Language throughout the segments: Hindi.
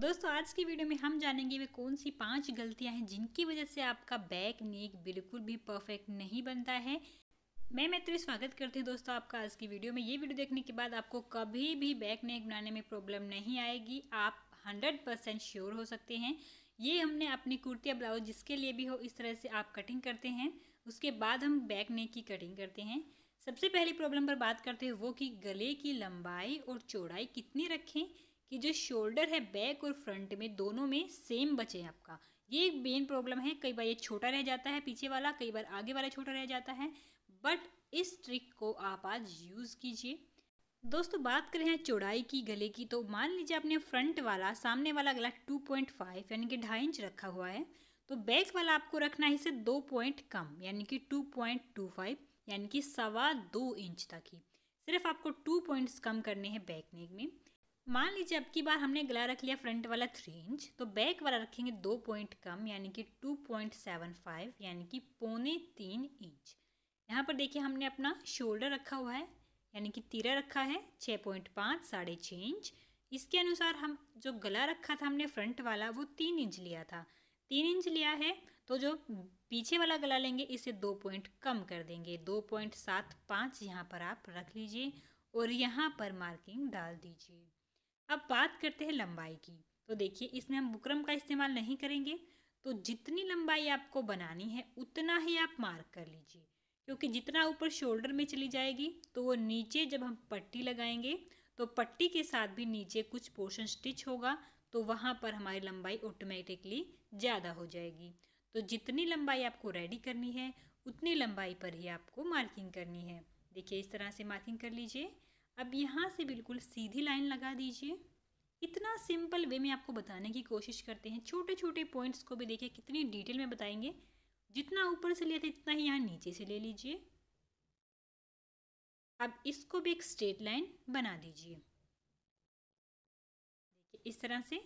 दोस्तों आज की वीडियो में हम जानेंगे वे कौन सी पांच गलतियां हैं जिनकी वजह से आपका बैक नेक बिल्कुल भी परफेक्ट नहीं बनता है मैं मैत्री स्वागत करती हूँ दोस्तों आपका आज की वीडियो में ये वीडियो देखने के बाद आपको कभी भी बैक नेक बनाने में प्रॉब्लम नहीं आएगी आप हंड्रेड परसेंट श्योर हो सकते हैं ये हमने अपनी कुर्ती या ब्लाउज जिसके लिए भी हो इस तरह से आप कटिंग करते हैं उसके बाद हम बैक नेक की कटिंग करते हैं सबसे पहली प्रॉब्लम पर बात करते हैं वो कि गले की लंबाई और चौड़ाई कितनी रखें कि जो शोल्डर है बैक और फ्रंट में दोनों में सेम बचे आपका ये एक मेन प्रॉब्लम है कई बार ये छोटा रह जाता है पीछे वाला कई बार आगे वाला छोटा रह जाता है बट इस ट्रिक को आप आज यूज़ कीजिए दोस्तों बात करें हैं चौड़ाई की गले की तो मान लीजिए आपने फ्रंट वाला सामने वाला गला 2.5 यानी कि ढाई इंच रखा हुआ है तो बैक वाला आपको रखना है इसे दो पॉइंट कम यानी कि 2.25 यानी कि सवा दो इंच तक ही सिर्फ आपको टू पॉइंट्स कम करने हैं बैक नेक में मान लीजिए अब की बार हमने गला रख लिया फ्रंट वाला थ्री इंच तो बैक वाला रखेंगे दो पॉइंट कम यानी कि टू पॉइंट सेवन फाइव यानी कि पौने तीन इंच यहाँ पर देखिए हमने अपना शोल्डर रखा हुआ है यानी कि तीरा रखा है छः पॉइंट पाँच साढ़े छः इंच इसके अनुसार हम जो गला रखा था हमने फ्रंट वाला वो तीन इंच लिया था तीन इंच लिया है तो जो पीछे वाला गला लेंगे इसे दो पॉइंट कम कर देंगे दो पॉइंट सात पाँच यहाँ पर आप रख लीजिए और यहाँ पर मार्किंग डाल दीजिए अब बात करते हैं लंबाई की तो देखिए इसमें हम बुकरम का इस्तेमाल नहीं करेंगे तो जितनी लंबाई आपको बनानी है उतना ही आप मार्क कर लीजिए क्योंकि जितना ऊपर शोल्डर में चली जाएगी तो वो नीचे जब हम पट्टी लगाएंगे तो पट्टी के साथ भी नीचे कुछ पोर्शन स्टिच होगा तो वहाँ पर हमारी लंबाई ऑटोमेटिकली ज़्यादा हो जाएगी तो जितनी लंबाई आपको रेडी करनी है उतनी लंबाई पर ही आपको मार्किंग करनी है देखिए इस तरह से मार्किंग कर लीजिए अब यहाँ से बिल्कुल सीधी लाइन लगा दीजिए इतना सिंपल वे में आपको बताने की कोशिश करते हैं छोटे छोटे पॉइंट्स को भी देखिए कितनी डिटेल में बताएंगे जितना ऊपर से लिया था इतना ही यहाँ नीचे से ले लीजिए अब इसको भी एक स्ट्रेट लाइन बना दीजिए देखिए इस तरह से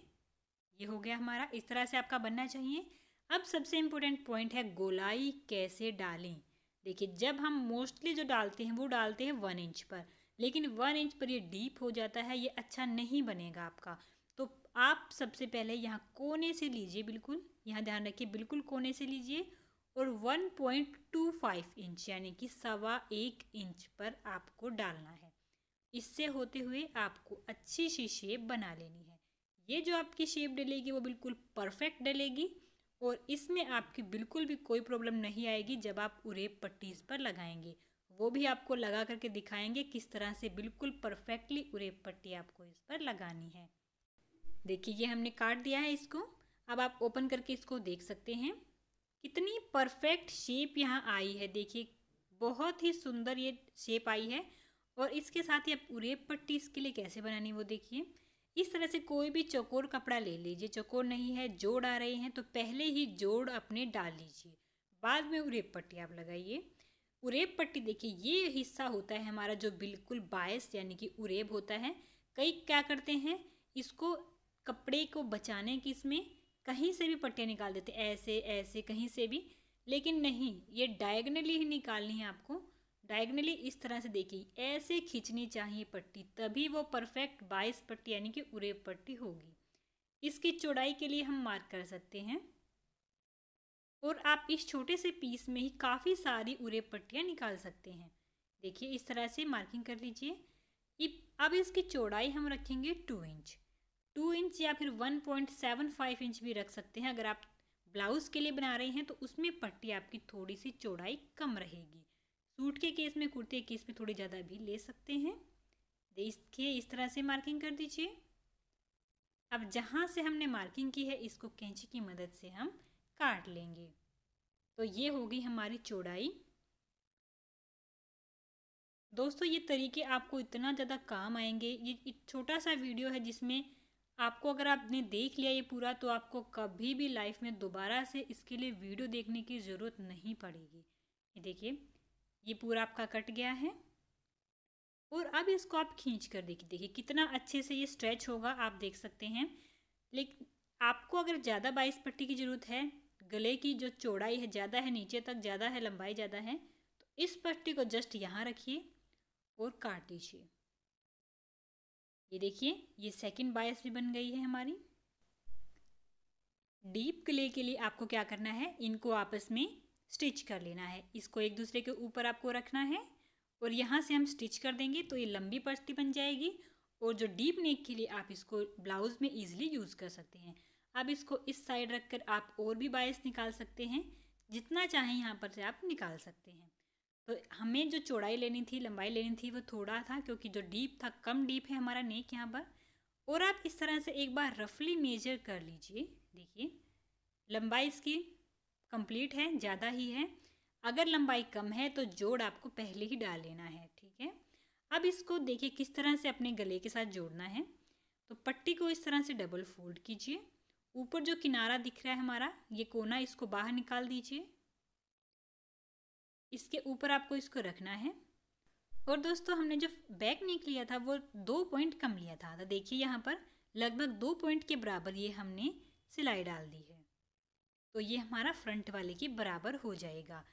ये हो गया हमारा इस तरह से आपका बनना चाहिए अब सबसे इम्पोर्टेंट पॉइंट है गोलाई कैसे डालें देखिए जब हम मोस्टली जो डालते हैं वो डालते हैं वन इंच पर लेकिन वन इंच पर ये डीप हो जाता है ये अच्छा नहीं बनेगा आपका तो आप सबसे पहले यहाँ कोने से लीजिए बिल्कुल यहाँ ध्यान रखिए बिल्कुल कोने से लीजिए और one point two five inch यानी कि सवा एक इंच पर आपको डालना है इससे होते हुए आपको अच्छी सी शेप बना लेनी है ये जो आपकी शेप डलेगी वो बिल्कुल परफेक्ट डलेगी और इसमें आपकी बिल्कुल भी कोई प्रॉब्लम नहीं आएगी जब आप उरेप पट्टी पर लगाएंगे वो भी आपको लगा करके दिखाएंगे किस तरह से बिल्कुल परफेक्टली उरेप पट्टी आपको इस पर लगानी है देखिए ये हमने काट दिया है इसको अब आप ओपन करके इसको देख सकते हैं कितनी परफेक्ट शेप यहाँ आई है देखिए बहुत ही सुंदर ये शेप आई है और इसके साथ ही आप उरेप पट्टी इसके लिए कैसे बनानी वो देखिए इस तरह से कोई भी चकोर कपड़ा ले लीजिए चकोर नहीं है जोड़ आ रहे हैं तो पहले ही जोड़ अपने डाल लीजिए बाद में उरेप पट्टी आप लगाइए उरेब पट्टी देखिए ये हिस्सा होता है हमारा जो बिल्कुल बायस यानी कि उरेब होता है कई क्या करते हैं इसको कपड़े को बचाने की इसमें कहीं से भी पट्टियाँ निकाल देते ऐसे ऐसे कहीं से भी लेकिन नहीं ये डायगनली ही निकालनी है आपको डायगनली इस तरह से देखिए ऐसे खींचनी चाहिए पट्टी तभी वो परफेक्ट बाइस पट्टी यानी कि उरेब पट्टी होगी इसकी चौड़ाई के लिए हम मार्क कर सकते हैं और आप इस छोटे से पीस में ही काफ़ी सारी उरे पट्टियाँ निकाल सकते हैं देखिए इस तरह से मार्किंग कर लीजिए अब इसकी चौड़ाई हम रखेंगे टू इंच टू इंच या फिर one point seven five inch भी रख सकते हैं अगर आप ब्लाउज़ के लिए बना रहे हैं तो उसमें पट्टी आपकी थोड़ी सी चौड़ाई कम रहेगी सूट के केस में कुर्ते के केस में थोड़ी ज़्यादा भी ले सकते हैं इसके इस तरह से मार्किंग कर दीजिए अब जहाँ से हमने मार्किंग की है इसको कैंची की मदद से हम काट लेंगे तो ये हो गई हमारी चौड़ाई दोस्तों ये तरीके आपको इतना ज़्यादा काम आएंगे ये छोटा सा वीडियो है जिसमें आपको अगर आपने देख लिया ये पूरा तो आपको कभी भी लाइफ में दोबारा से इसके लिए वीडियो देखने की ज़रूरत नहीं पड़ेगी ये देखिए ये पूरा आपका कट गया है और अब इसको आप खींच कर देखिए देखिए कितना अच्छे से ये स्ट्रेच होगा आप देख सकते हैं लेकिन आपको अगर ज़्यादा बाईस पट्टी की ज़रूरत है गले की जो चौड़ाई है ज़्यादा है नीचे तक ज़्यादा है लंबाई ज़्यादा है तो इस पट्टी को जस्ट यहाँ रखिए और काट लीजिए ये देखिए ये सेकंड बायस भी बन गई है हमारी डीप गले के लिए आपको क्या करना है इनको आपस में स्टिच कर लेना है इसको एक दूसरे के ऊपर आपको रखना है और यहाँ से हम स्टिच कर देंगे तो ये लंबी पट्टी बन जाएगी और जो डीप नेक के लिए आप इसको ब्लाउज़ में ईजिली यूज़ कर सकते हैं अब इसको इस साइड रख कर आप और भी बायस निकाल सकते हैं जितना चाहें यहाँ पर से आप निकाल सकते हैं तो हमें जो चौड़ाई लेनी थी लंबाई लेनी थी वो थोड़ा था क्योंकि जो डीप था कम डीप है हमारा नेक यहाँ पर और आप इस तरह से एक बार रफली मेजर कर लीजिए देखिए लंबाई इसकी कंप्लीट है ज़्यादा ही है अगर लंबाई कम है तो जोड़ आपको पहले ही डाल लेना है ठीक है अब इसको देखिए किस तरह से अपने गले के साथ जोड़ना है तो पट्टी को इस तरह से डबल फोल्ड कीजिए ऊपर जो किनारा दिख रहा है हमारा ये कोना इसको बाहर निकाल दीजिए इसके ऊपर आपको इसको रखना है और दोस्तों हमने जो बैक नेक लिया था वो दो पॉइंट कम लिया था तो देखिए यहाँ पर लगभग दो पॉइंट के बराबर ये हमने सिलाई डाल दी है तो ये हमारा फ्रंट वाले के बराबर हो जाएगा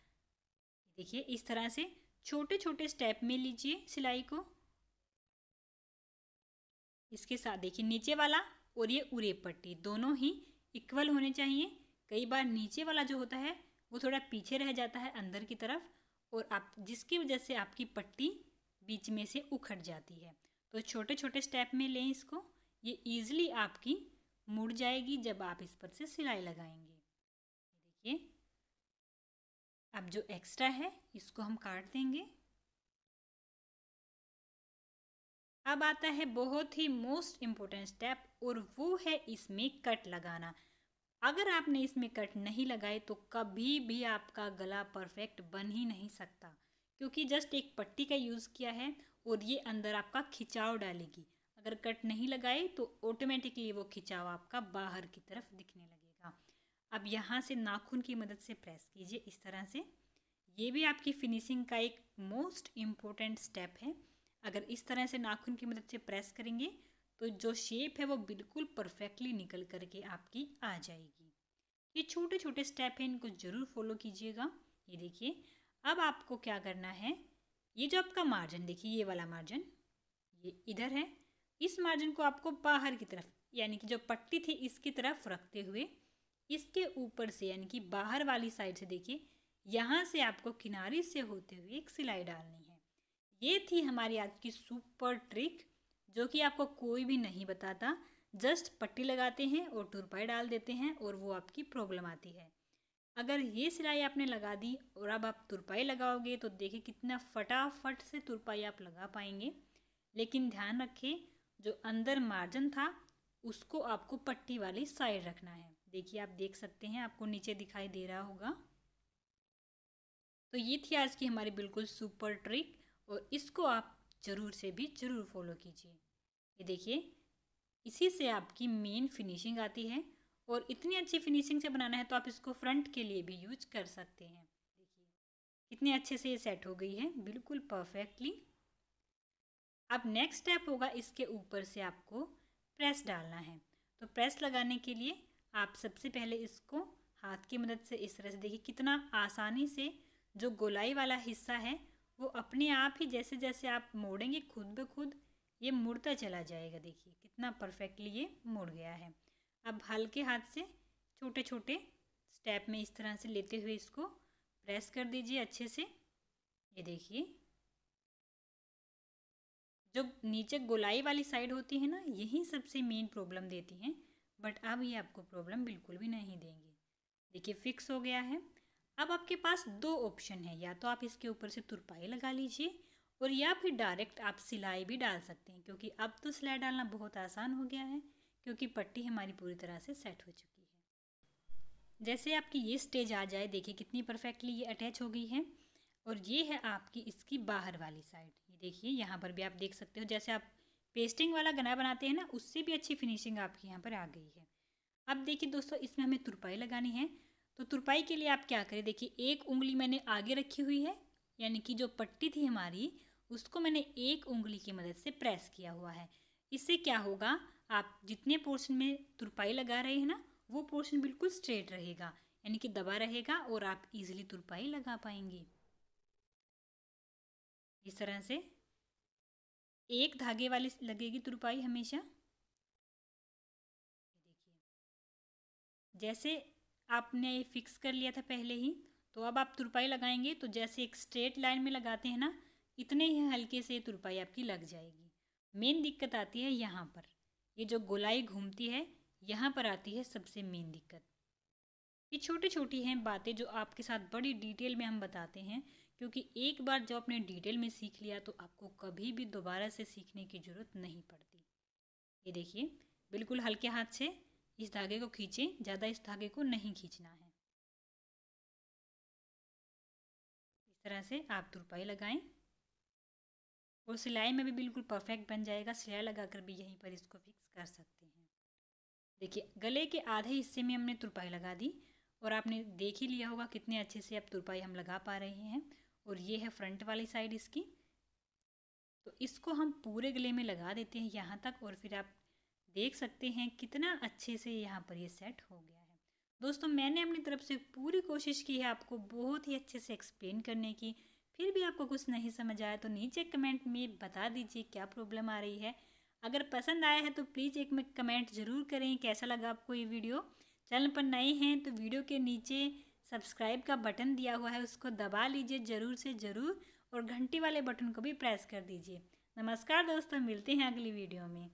देखिए इस तरह से छोटे छोटे स्टेप में लीजिए सिलाई को इसके साथ देखिए नीचे वाला और ये उरेब पट्टी दोनों ही इक्वल होने चाहिए कई बार नीचे वाला जो होता है वो थोड़ा पीछे रह जाता है अंदर की तरफ और आप जिसकी वजह से आपकी पट्टी बीच में से उखड़ जाती है तो छोटे छोटे स्टेप में लें इसको ये ईज़िली आपकी मुड़ जाएगी जब आप इस पर से सिलाई लगाएंगे देखिए अब जो एक्स्ट्रा है इसको हम काट देंगे अब आता है बहुत ही मोस्ट इम्पोर्टेंट स्टेप और वो है इसमें कट लगाना अगर आपने इसमें कट नहीं लगाए तो कभी भी आपका गला परफेक्ट बन ही नहीं सकता क्योंकि जस्ट एक पट्टी का यूज़ किया है और ये अंदर आपका खिंचाव डालेगी अगर कट नहीं लगाए तो ऑटोमेटिकली वो खिंचाव आपका बाहर की तरफ दिखने लगेगा अब यहाँ से नाखून की मदद से प्रेस कीजिए इस तरह से ये भी आपकी फिनिशिंग का एक मोस्ट इम्पोर्टेंट स्टेप है अगर इस तरह से नाखून की मदद से प्रेस करेंगे तो जो शेप है वो बिल्कुल परफेक्टली निकल करके आपकी आ जाएगी ये छोटे छोटे स्टेप हैं इनको ज़रूर फॉलो कीजिएगा ये देखिए अब आपको क्या करना है ये जो आपका मार्जिन देखिए ये वाला मार्जिन ये इधर है इस मार्जिन को आपको बाहर की तरफ यानी कि जो पट्टी थी इसकी तरफ रखते हुए इसके ऊपर से यानी कि बाहर वाली साइड से देखिए यहाँ से आपको किनारे से होते हुए एक सिलाई डालनी है ये थी हमारी आज की सुपर ट्रिक जो कि आपको कोई भी नहीं बताता जस्ट पट्टी लगाते हैं और टूरपाई डाल देते हैं और वो आपकी प्रॉब्लम आती है अगर ये सिलाई आपने लगा दी और अब आप तुरपाई लगाओगे तो देखिए कितना फटाफट से तुरपाई आप लगा पाएंगे लेकिन ध्यान रखें जो अंदर मार्जिन था उसको आपको पट्टी वाली साइड रखना है देखिए आप देख सकते हैं आपको नीचे दिखाई दे रहा होगा तो ये थी आज की हमारी बिल्कुल सुपर ट्रिक और इसको आप ज़रूर से भी ज़रूर फॉलो कीजिए ये देखिए इसी से आपकी मेन फिनिशिंग आती है और इतनी अच्छी फिनिशिंग से बनाना है तो आप इसको फ्रंट के लिए भी यूज कर सकते हैं देखिए कितने अच्छे से ये सेट हो गई है बिल्कुल परफेक्टली अब नेक्स्ट स्टेप होगा इसके ऊपर से आपको प्रेस डालना है तो प्रेस लगाने के लिए आप सबसे पहले इसको हाथ की मदद से इस तरह से देखिए कितना आसानी से जो गोलाई वाला हिस्सा है वो अपने आप ही जैसे जैसे आप मोड़ेंगे खुद ब खुद ये मुड़ता चला जाएगा देखिए कितना परफेक्टली ये मुड़ गया है अब हल्के हाथ से छोटे छोटे स्टेप में इस तरह से लेते हुए इसको प्रेस कर दीजिए अच्छे से ये देखिए जो नीचे गोलाई वाली साइड होती है ना यही सबसे मेन प्रॉब्लम देती हैं बट अब ये आपको प्रॉब्लम बिल्कुल भी नहीं देंगी देखिए फिक्स हो गया है अब आपके पास दो ऑप्शन है या तो आप इसके ऊपर से तुरपाई लगा लीजिए और या फिर डायरेक्ट आप सिलाई भी डाल सकते हैं क्योंकि अब तो सिलाई डालना बहुत आसान हो गया है क्योंकि पट्टी हमारी पूरी तरह से सेट हो चुकी है जैसे आपकी ये स्टेज आ जाए देखिए कितनी परफेक्टली ये अटैच हो गई है और ये है आपकी इसकी बाहर वाली साइड ये देखिए यहाँ पर भी आप देख सकते हो जैसे आप पेस्टिंग वाला गना बनाते हैं ना उससे भी अच्छी फिनिशिंग आपकी यहाँ पर आ गई है अब देखिए दोस्तों इसमें हमें तुरपाई लगानी है तो तुरपाई के लिए आप क्या करें देखिए एक उंगली मैंने आगे रखी हुई है यानी कि जो पट्टी थी हमारी उसको मैंने एक उंगली की मदद से प्रेस किया हुआ है इससे क्या होगा आप जितने पोर्शन में तुरपाई लगा रहे हैं ना वो पोर्शन बिल्कुल स्ट्रेट रहेगा यानी कि दबा रहेगा और आप इजीली तुरपाई लगा पाएंगे इस तरह से एक धागे वाली लगेगी तुरपाई हमेशा देखिए जैसे आपने फिक्स कर लिया था पहले ही तो अब आप तुरपाई लगाएंगे तो जैसे एक स्ट्रेट लाइन में लगाते हैं ना इतने ही हल्के से तुरपाई आपकी लग जाएगी मेन दिक्कत आती है यहाँ पर ये जो गोलाई घूमती है यहाँ पर आती है सबसे मेन दिक्कत ये छोटी छोटी हैं बातें जो आपके साथ बड़ी डिटेल में हम बताते हैं क्योंकि एक बार जब आपने डिटेल में सीख लिया तो आपको कभी भी दोबारा से सीखने की ज़रूरत नहीं पड़ती ये देखिए बिल्कुल हल्के हाथ से इस धागे को खींचें ज़्यादा इस धागे को नहीं खींचना है इस तरह से आप तुरपाई लगाएं और सिलाई में भी बिल्कुल परफेक्ट बन जाएगा सिलाई लगाकर भी यहीं पर इसको फिक्स कर सकते हैं देखिए गले के आधे हिस्से में हमने तुरपाई लगा दी और आपने देख ही लिया होगा कितने अच्छे से अब तुरपाई हम लगा पा रहे हैं और ये है फ्रंट वाली साइड इसकी तो इसको हम पूरे गले में लगा देते हैं यहाँ तक और फिर आप देख सकते हैं कितना अच्छे से यहाँ पर ये सेट हो गया है दोस्तों मैंने अपनी तरफ से पूरी कोशिश की है आपको बहुत ही अच्छे से एक्सप्लेन करने की फिर भी आपको कुछ नहीं समझ आया तो नीचे कमेंट में बता दीजिए क्या प्रॉब्लम आ रही है अगर पसंद आया है तो प्लीज़ एक में कमेंट ज़रूर करें कैसा लगा आपको ये वीडियो चैनल पर नए हैं तो वीडियो के नीचे सब्सक्राइब का बटन दिया हुआ है उसको दबा लीजिए ज़रूर से ज़रूर और घंटी वाले बटन को भी प्रेस कर दीजिए नमस्कार दोस्तों मिलते हैं अगली वीडियो में